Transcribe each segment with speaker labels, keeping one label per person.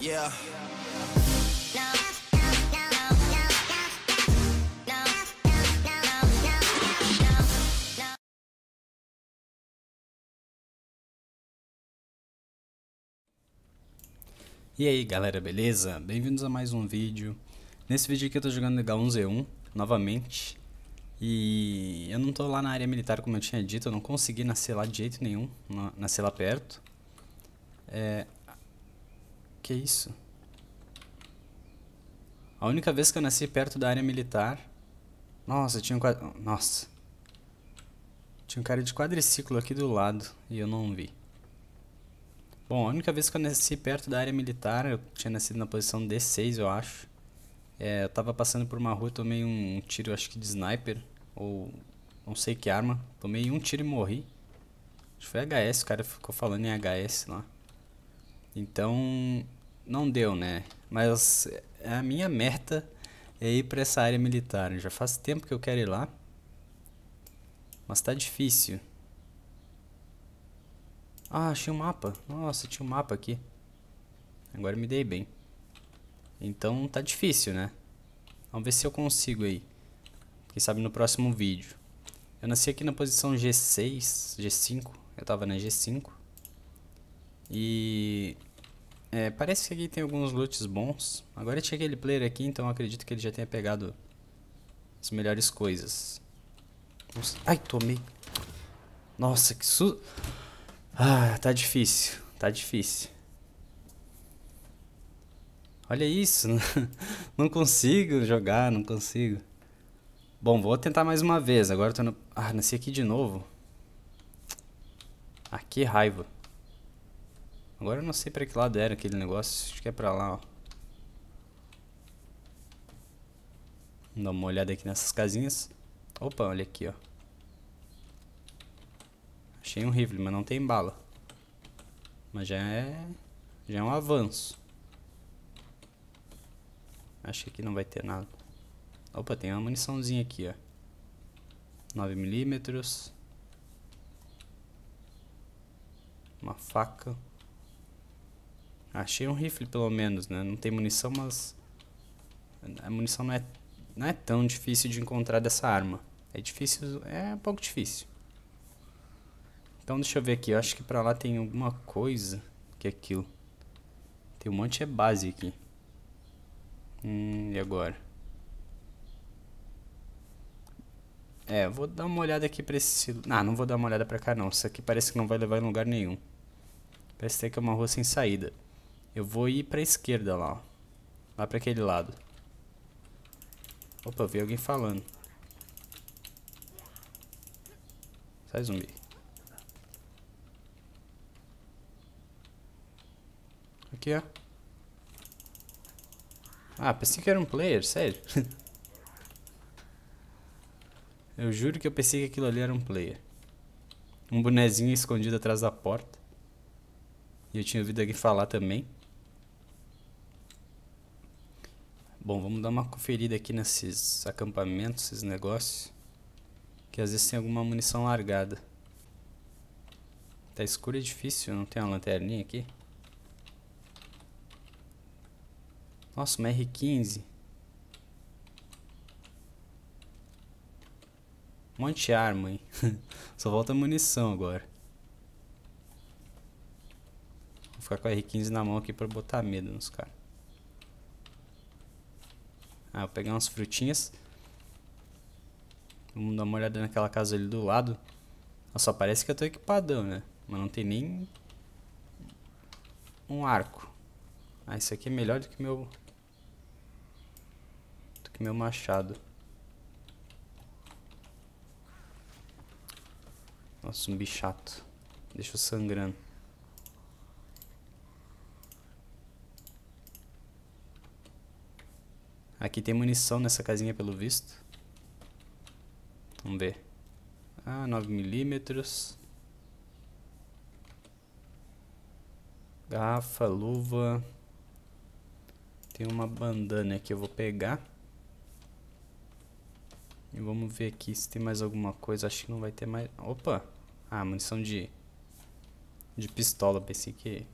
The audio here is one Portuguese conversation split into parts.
Speaker 1: Yeah. E aí galera, beleza? Bem-vindos a mais um vídeo. Nesse vídeo aqui eu tô jogando H1Z1 novamente. E eu não tô lá na área militar como eu tinha dito, eu não consegui nascer lá de jeito nenhum, nascer lá perto. É, que isso? A única vez que eu nasci perto da área militar... Nossa, tinha um quad... Nossa. Tinha um cara de quadriciclo aqui do lado e eu não vi. Bom, a única vez que eu nasci perto da área militar, eu tinha nascido na posição D6, eu acho. É, eu tava passando por uma rua, tomei um tiro, acho que de sniper, ou não sei que arma. Tomei um tiro e morri. Acho que foi HS, o cara ficou falando em HS lá. Então, não deu, né? Mas a minha meta é ir para essa área militar. Já faz tempo que eu quero ir lá. Mas tá difícil. Ah, achei um mapa. Nossa, tinha um mapa aqui. Agora me dei bem. Então tá difícil, né? Vamos ver se eu consigo aí. Quem sabe no próximo vídeo. Eu nasci aqui na posição G6, G5. Eu tava na G5. E é, parece que aqui tem alguns loots bons. Agora tinha aquele player aqui, então acredito que ele já tenha pegado as melhores coisas. Nossa. Ai, tomei. Nossa, que su... Ah, tá difícil. Tá difícil. Olha isso. não consigo jogar, não consigo. Bom, vou tentar mais uma vez. Agora eu tô no... Ah, nasci aqui de novo. Ah, que raiva. Agora eu não sei pra que lado era aquele negócio. Acho que é pra lá, ó. Vamos dar uma olhada aqui nessas casinhas. Opa, olha aqui, ó. Achei um rifle, mas não tem bala. Mas já é... Já é um avanço. Acho que aqui não vai ter nada. Opa, tem uma muniçãozinha aqui, ó. 9mm. Uma faca. Achei um rifle pelo menos, né? Não tem munição, mas... A munição não é, não é tão difícil de encontrar dessa arma. É difícil... É um pouco difícil. Então deixa eu ver aqui. Eu acho que pra lá tem alguma coisa que é aquilo. Tem um monte de base aqui. Hum, e agora? É, vou dar uma olhada aqui pra esse... Ah, não vou dar uma olhada pra cá não. Isso aqui parece que não vai levar em lugar nenhum. Parece ter que é uma rua sem saída. Eu vou ir pra esquerda lá, ó. Lá pra aquele lado. Opa, vi alguém falando. Sai zumbi. Aqui, ó. Ah, pensei que era um player, sério. eu juro que eu pensei que aquilo ali era um player. Um bonezinho escondido atrás da porta. E eu tinha ouvido alguém falar também. Bom, vamos dar uma conferida aqui nesses acampamentos, esses negócios. Que às vezes tem alguma munição largada. Tá escuro é difícil, não tem uma lanterninha aqui? Nossa, uma R15. Um monte de arma, hein? Só falta munição agora. Vou ficar com a R15 na mão aqui pra botar medo nos caras vou ah, pegar umas frutinhas. Vamos dar uma olhada naquela casa ali do lado. Nossa, parece que eu tô equipadão, né? Mas não tem nem um arco. Ah, isso aqui é melhor do que meu... Do que meu machado. Nossa, um bichato. Deixa eu sangrando. Aqui tem munição nessa casinha, pelo visto. Vamos ver. Ah, 9mm. Garrafa, luva. Tem uma bandana que eu vou pegar. E vamos ver aqui se tem mais alguma coisa. Acho que não vai ter mais... Opa! Ah, munição de... De pistola. Pensei que...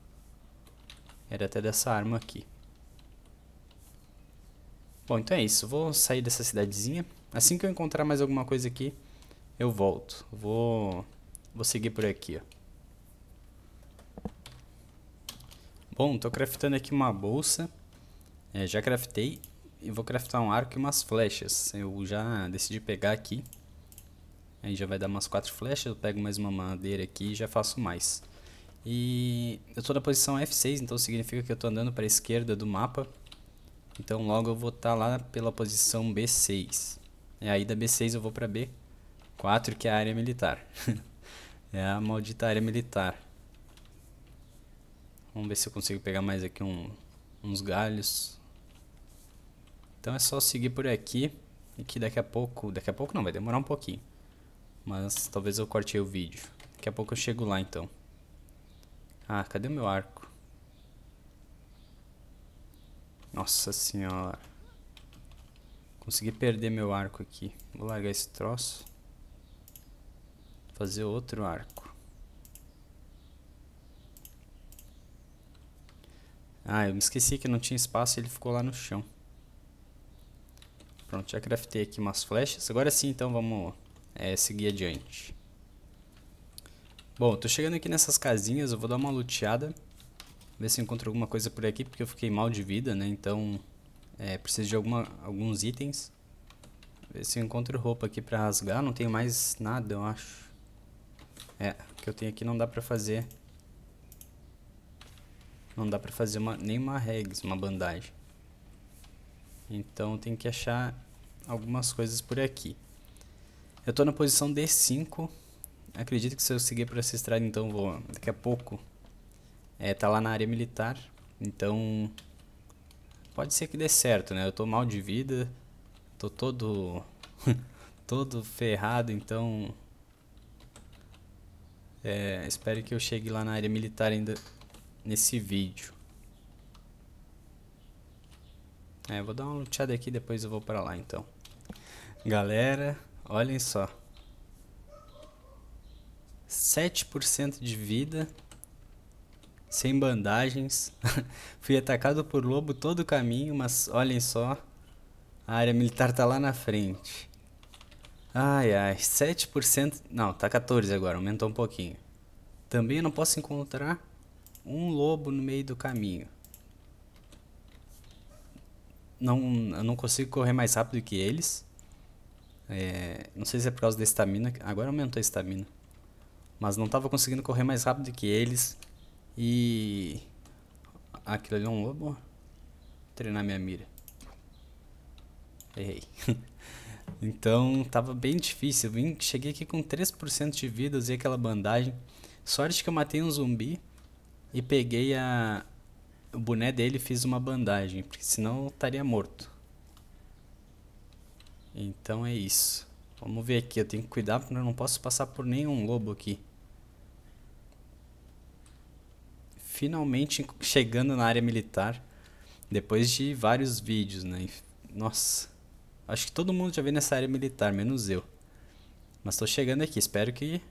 Speaker 1: Era até dessa arma aqui. Bom, então é isso. Vou sair dessa cidadezinha. Assim que eu encontrar mais alguma coisa aqui, eu volto. Vou, vou seguir por aqui, ó. Bom, tô craftando aqui uma bolsa. É, já craftei. E vou craftar um arco e umas flechas. Eu já decidi pegar aqui. Aí já vai dar umas quatro flechas. Eu pego mais uma madeira aqui e já faço mais. E eu tô na posição F6, então significa que eu tô andando para a esquerda do mapa. Então logo eu vou estar tá lá pela posição B6. E aí da B6 eu vou para B4, que é a área militar. é a maldita área militar. Vamos ver se eu consigo pegar mais aqui um, uns galhos. Então é só seguir por aqui. E que daqui a pouco... Daqui a pouco não, vai demorar um pouquinho. Mas talvez eu corte o vídeo. Daqui a pouco eu chego lá então. Ah, cadê o meu arco? Nossa senhora. Consegui perder meu arco aqui. Vou largar esse troço. Fazer outro arco. Ah, eu me esqueci que não tinha espaço e ele ficou lá no chão. Pronto, já craftei aqui umas flechas. Agora sim, então, vamos é, seguir adiante. Bom, tô chegando aqui nessas casinhas, eu vou dar uma luteada ver se eu encontro alguma coisa por aqui, porque eu fiquei mal de vida, né? Então, é, preciso de alguma, alguns itens. Ver se eu encontro roupa aqui pra rasgar. Não tenho mais nada, eu acho. É, o que eu tenho aqui não dá pra fazer. Não dá pra fazer uma, nem uma regs, uma bandagem. Então, tem que achar algumas coisas por aqui. Eu tô na posição D5. Acredito que se eu seguir pra essa estrada, então vou... Daqui a pouco é, tá lá na área militar, então pode ser que dê certo, né? Eu tô mal de vida, tô todo todo ferrado, então é, espero que eu chegue lá na área militar ainda nesse vídeo. É, vou dar uma luteada aqui depois eu vou pra lá então. Galera, olhem só. 7% de vida sem bandagens. Fui atacado por lobo todo o caminho, mas olhem só, a área militar tá lá na frente. Ai ai, 7%. Não, tá 14 agora, aumentou um pouquinho. Também não posso encontrar um lobo no meio do caminho. Não, eu não consigo correr mais rápido que eles. É, não sei se é por causa da estamina. Agora aumentou a estamina. Mas não estava conseguindo correr mais rápido que eles. E... Aquilo ali é um lobo. Vou treinar minha mira. Errei. então, tava bem difícil. Eu vim, cheguei aqui com 3% de vida, usei aquela bandagem. Sorte que eu matei um zumbi e peguei a... o boné dele e fiz uma bandagem, porque senão eu estaria morto. Então é isso. Vamos ver aqui, eu tenho que cuidar porque eu não posso passar por nenhum lobo aqui. finalmente chegando na área militar depois de vários vídeos, né? Nossa, acho que todo mundo já veio nessa área militar, menos eu. Mas tô chegando aqui, espero que.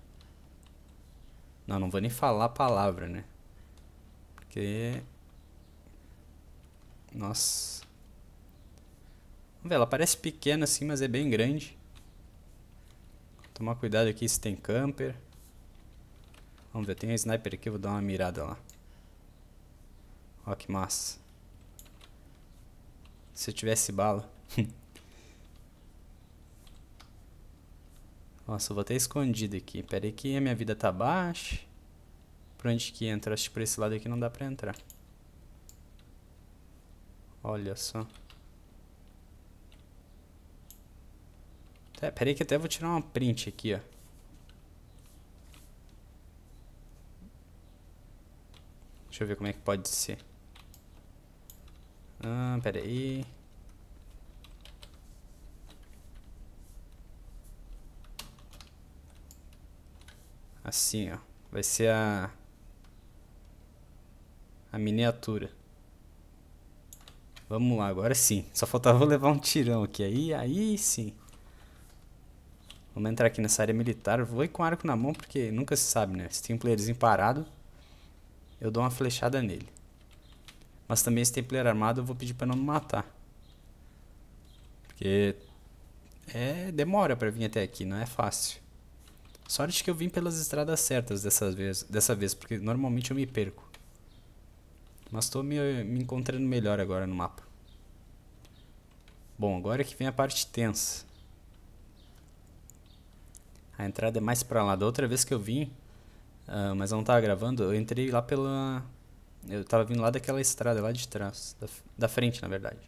Speaker 1: Não, não vou nem falar a palavra, né? Porque. Nossa. Vamos ver, ela parece pequena assim, mas é bem grande. Tomar cuidado aqui se tem camper. Vamos ver, tem um sniper aqui, vou dar uma mirada lá. Ó que massa. Se eu tivesse bala. Nossa, eu vou até escondido aqui. Pera aí que a minha vida tá baixa. Pra onde que entra? Acho que pra esse lado aqui não dá pra entrar. Olha só. É, pera aí que até vou tirar uma print aqui, ó. Deixa eu ver como é que pode ser. Hum, pera aí. Assim, ó. Vai ser a... A miniatura. Vamos lá, agora sim. Só faltava levar um tirão aqui. Aí, aí sim. Vamos entrar aqui nessa área militar. Vou ir com arco na mão, porque nunca se sabe, né? Se tem um playerzinho parado, eu dou uma flechada nele. Mas também esse templeiro é armado eu vou pedir para não me matar. Porque é demora para vir até aqui, não é fácil. Sorte que eu vim pelas estradas certas dessa vez, dessa vez porque normalmente eu me perco. Mas estou me, me encontrando melhor agora no mapa. Bom, agora que vem a parte tensa. A entrada é mais pra lá. Da outra vez que eu vim, uh, mas não tava gravando, eu entrei lá pela, eu tava vindo lá daquela estrada, lá de trás, da, da frente, na verdade.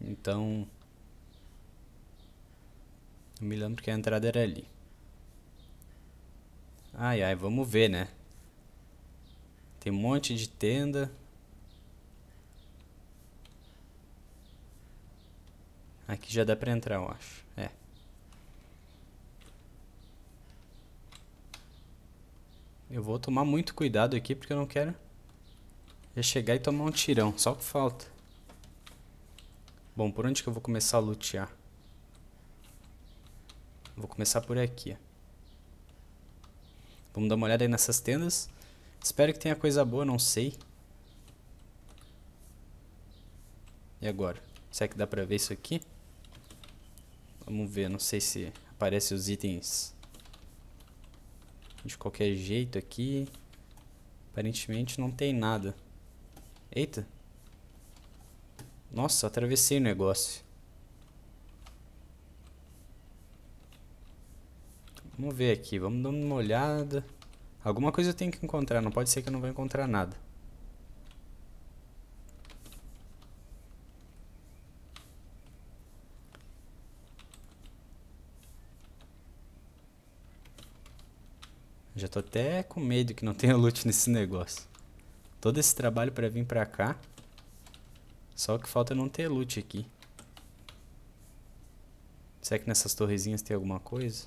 Speaker 1: Então. Eu me lembro que a entrada era ali. Ai ai, vamos ver, né? Tem um monte de tenda. Aqui já dá pra entrar, eu acho. É. Eu vou tomar muito cuidado aqui porque eu não quero é chegar e tomar um tirão, só que falta. Bom, por onde que eu vou começar a lutear? Vou começar por aqui. Vamos dar uma olhada aí nessas tendas. Espero que tenha coisa boa, não sei. E agora? Será que dá pra ver isso aqui? Vamos ver, não sei se aparecem os itens de qualquer jeito aqui. Aparentemente não tem nada. Eita. Nossa, atravessei o negócio. Vamos ver aqui, vamos dar uma olhada. Alguma coisa eu tenho que encontrar, não pode ser que eu não vá encontrar nada. Já tô até com medo que não tenha loot nesse negócio todo esse trabalho para vir para cá. Só que falta não ter loot aqui. Será que nessas torrezinhas tem alguma coisa?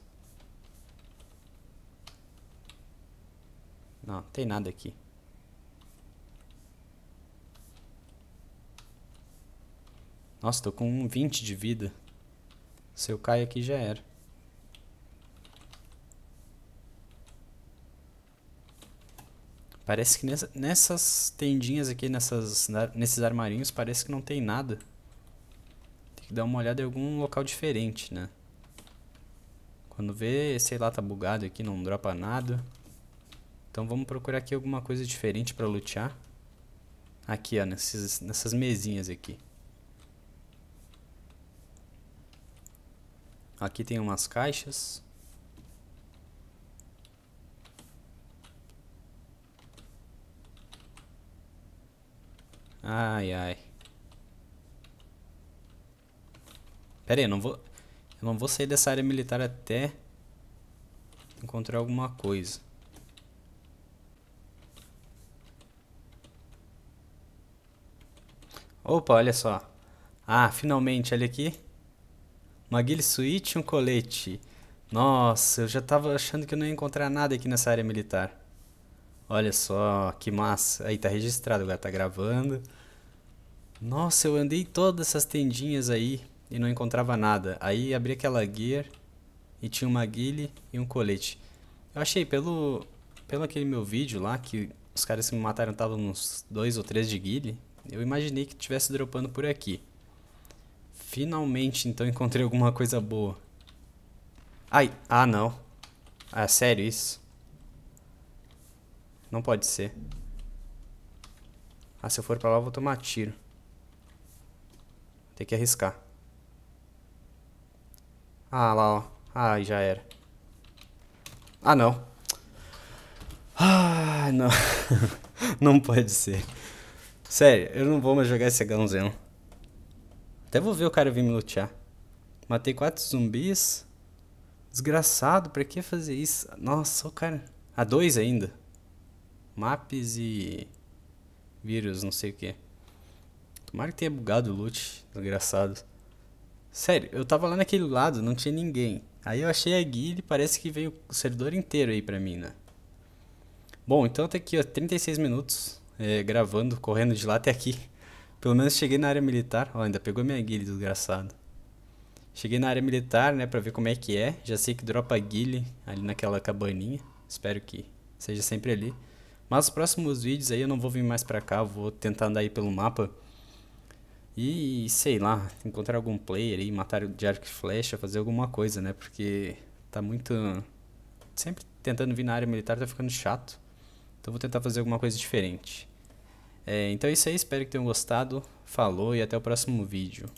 Speaker 1: Não, tem nada aqui. Nossa, tô com 20 de vida. Se eu caio aqui já era. Parece que nessa, nessas tendinhas aqui, nessas, nesses armarinhos, parece que não tem nada. Tem que dar uma olhada em algum local diferente, né? Quando vê, sei lá, tá bugado aqui, não dropa nada. Então vamos procurar aqui alguma coisa diferente pra lutear. Aqui, ó, nessas nessas mesinhas aqui. Aqui tem umas caixas. Ai, ai. Pera aí, eu não vou... Eu não vou sair dessa área militar até... Encontrar alguma coisa. Opa, olha só. Ah, finalmente, olha aqui. Uma guilha suíte e um colete. Nossa, eu já tava achando que eu não ia encontrar nada aqui nessa área militar. Olha só, que massa. Aí tá registrado, agora tá gravando. Nossa, eu andei todas essas tendinhas aí e não encontrava nada. Aí abri aquela gear e tinha uma guile e um colete. Eu achei pelo pelo aquele meu vídeo lá que os caras que me mataram estavam uns dois ou três de guile, eu imaginei que estivesse dropando por aqui. Finalmente então encontrei alguma coisa boa. Ai, ah não. Ah, sério isso? Não pode ser. Ah, se eu for pra lá, eu vou tomar tiro. Tem que arriscar. Ah, lá, ó. ah, já era. Ah, não. Ah, não. não pode ser. Sério, eu não vou mais jogar esse gãozão. Até vou ver o cara vir me lutear. Matei quatro zumbis. Desgraçado, pra que fazer isso? Nossa, o cara... Ah, dois ainda. Maps e vírus, não sei o que. Tomara que tenha bugado o loot, desgraçado. Sério, eu tava lá naquele lado, não tinha ninguém. Aí eu achei a guia e parece que veio o servidor inteiro aí pra mim, né? Bom, então tá aqui, ó, 36 minutos é, gravando, correndo de lá até aqui. Pelo menos cheguei na área militar. Ó, ainda pegou minha guia, desgraçado. Cheguei na área militar, né, pra ver como é que é. Já sei que dropa guile ali naquela cabaninha. Espero que seja sempre ali. Mas os próximos vídeos aí eu não vou vir mais pra cá, vou tentar andar aí pelo mapa. E sei lá, encontrar algum player aí, matar de arco e flecha, fazer alguma coisa, né? Porque tá muito. Sempre tentando vir na área militar tá ficando chato. Então vou tentar fazer alguma coisa diferente. É, então é isso aí, espero que tenham gostado. Falou e até o próximo vídeo.